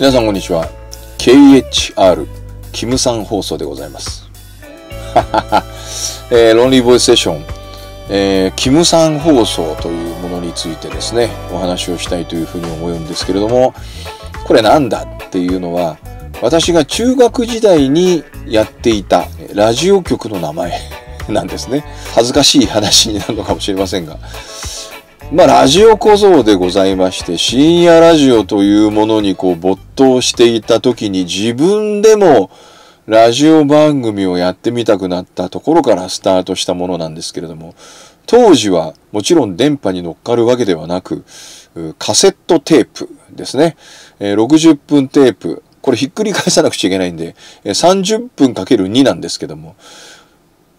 皆さんこんにちは KHR キムさん放送でございますはははえー、ロンリーボイスセッション、えー、キムさん放送というものについてですねお話をしたいというふうに思うんですけれどもこれなんだっていうのは私が中学時代にやっていたラジオ局の名前なんですね恥ずかしい話になるのかもしれませんがまあ、ラジオ小僧でございまして、深夜ラジオというものにこう没頭していた時に自分でもラジオ番組をやってみたくなったところからスタートしたものなんですけれども、当時はもちろん電波に乗っかるわけではなく、カセットテープですね。60分テープ。これひっくり返さなくちゃいけないんで、30分かける2なんですけども、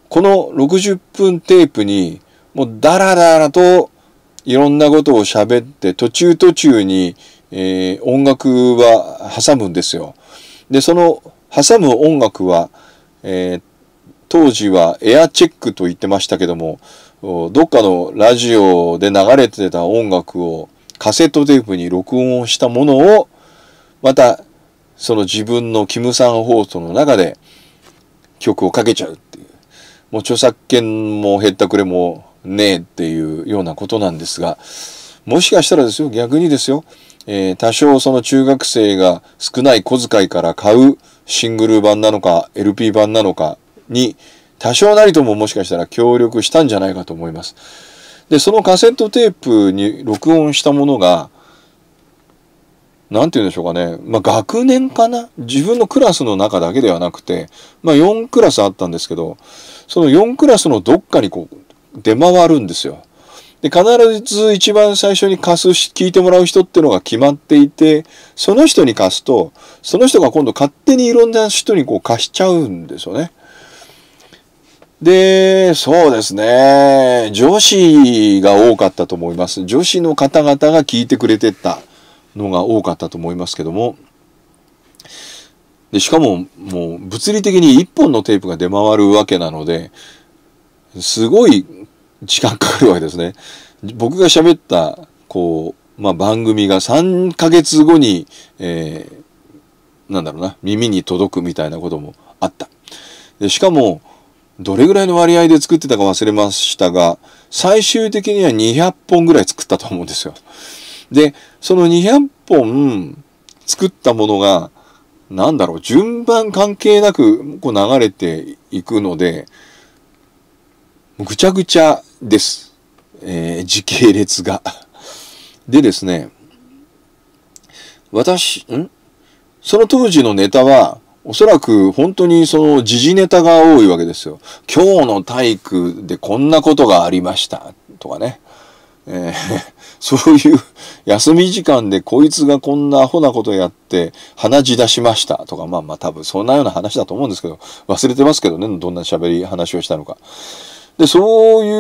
この60分テープに、もうダラダラといろんなことを喋って途中途中に、えー、音楽は挟むんですよ。で、その挟む音楽は、えー、当時はエアチェックと言ってましたけども、どっかのラジオで流れてた音楽をカセットテープに録音したものを、また、その自分のキムさん放送の中で曲をかけちゃうっていう。もう著作権も減ったくれもねえっていうようなことなんですが、もしかしたらですよ、逆にですよ、えー、多少その中学生が少ない小遣いから買うシングル版なのか、LP 版なのかに、多少なりとももしかしたら協力したんじゃないかと思います。で、そのカセットテープに録音したものが、なんて言うんでしょうかね。まあ、学年かな自分のクラスの中だけではなくて、まあ、4クラスあったんですけど、その4クラスのどっかにこう、出回るんですよ。で、必ず一番最初に貸すし、聞いてもらう人っていうのが決まっていて、その人に貸すと、その人が今度勝手にいろんな人にこう貸しちゃうんですよね。で、そうですね。女子が多かったと思います。女子の方々が聞いてくれてたのが多かったと思いますけども。で、しかも、もう物理的に1本のテープが出回るわけなので、すごい時間かかるわけですね。僕が喋った、こう、まあ、番組が3ヶ月後に、えー、なんだろうな、耳に届くみたいなこともあった。でしかも、どれぐらいの割合で作ってたか忘れましたが、最終的には200本ぐらい作ったと思うんですよ。で、その200本作ったものが、なんだろう、順番関係なくこう流れていくので、ぐちゃぐちゃです。えー、時系列が。でですね、私、んその当時のネタは、おそらく本当にその時事ネタが多いわけですよ。今日の体育でこんなことがありましたとかね。えー、そういう休み時間でこいつがこんなアホなことやって鼻血出しましたとか、まあまあ多分そんなような話だと思うんですけど、忘れてますけどね、どんな喋り話をしたのか。で、そうい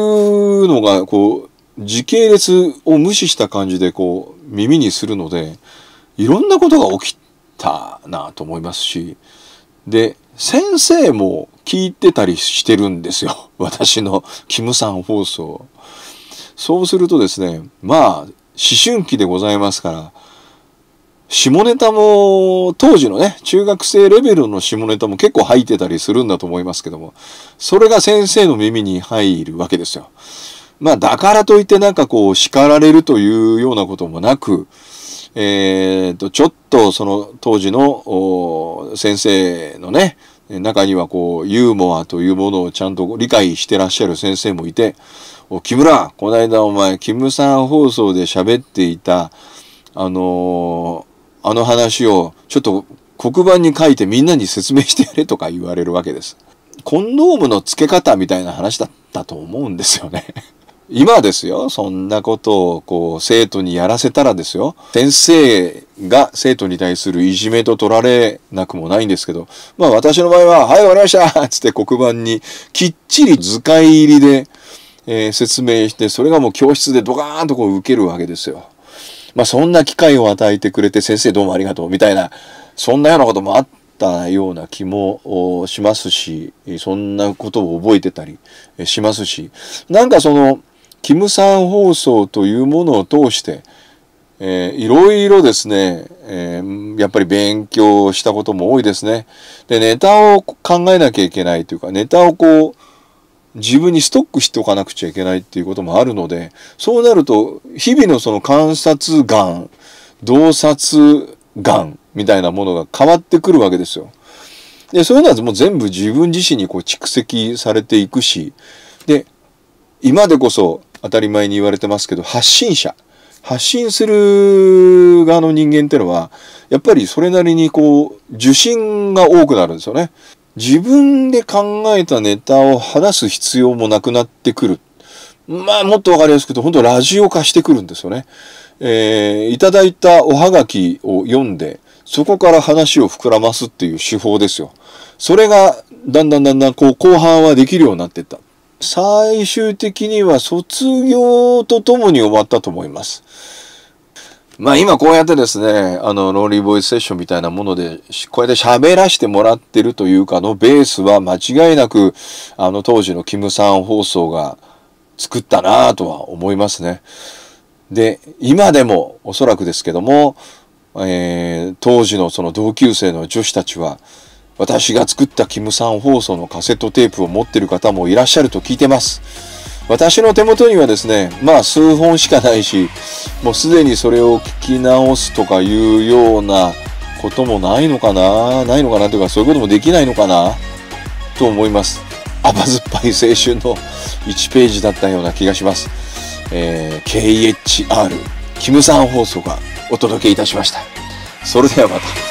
うのが、こう、時系列を無視した感じで、こう、耳にするので、いろんなことが起きたなと思いますし、で、先生も聞いてたりしてるんですよ。私のキムさん放送。そうするとですね、まあ、思春期でございますから、下ネタも、当時のね、中学生レベルの下ネタも結構入ってたりするんだと思いますけども、それが先生の耳に入るわけですよ。まあ、だからといってなんかこう、叱られるというようなこともなく、えっ、ー、と、ちょっとその当時の先生のね、中にはこう、ユーモアというものをちゃんと理解してらっしゃる先生もいて、お、木村、この間お前、キムさん放送で喋っていた、あのーあの話をちょっと黒板に書いてみんなに説明してやれとか言われるわけです。コンドームの付け方みたいな話だったと思うんですよね。今ですよ、そんなことをこう生徒にやらせたらですよ、先生が生徒に対するいじめと取られなくもないんですけど、まあ私の場合は、はい、わかりましたつって黒板にきっちり図解入りで、えー、説明して、それがもう教室でドカーンとこう受けるわけですよ。まあ、そんな機会を与えてくれて先生どうもありがとうみたいな、そんなようなこともあったような気もしますし、そんなことを覚えてたりしますし、なんかその、キムさん放送というものを通して、えー、いろいろですね、えー、やっぱり勉強したことも多いですね。で、ネタを考えなきゃいけないというか、ネタをこう、自分にストックしておかなくちゃいけないっていうこともあるので、そうなると、日々のその観察眼、洞察眼みたいなものが変わってくるわけですよ。で、そういうのはもう全部自分自身にこう蓄積されていくし、で、今でこそ当たり前に言われてますけど、発信者、発信する側の人間ってのは、やっぱりそれなりにこう、受信が多くなるんですよね。自分で考えたネタを話す必要もなくなってくる。まあ、もっとわかりやすく言うと、本当ラジオ化してくるんですよね。えー、いただいたおはがきを読んで、そこから話を膨らますっていう手法ですよ。それが、だんだんだんだん、こう、後半はできるようになっていった。最終的には卒業とともに終わったと思います。まあ今こうやってですね、あの、ローリーボイスセッションみたいなもので、こうやって喋らせてもらってるというかのベースは間違いなく、あの当時のキムさん放送が作ったなぁとは思いますね。で、今でもおそらくですけども、えー、当時のその同級生の女子たちは、私が作ったキムさん放送のカセットテープを持ってる方もいらっしゃると聞いてます。私の手元にはですね、まあ数本しかないし、もうすでにそれを聞き直すとかいうようなこともないのかなないのかなというかそういうこともできないのかなと思います。甘酸っぱい青春の1ページだったような気がします。えー、KHR、キムさん放送がお届けいたしました。それではまた。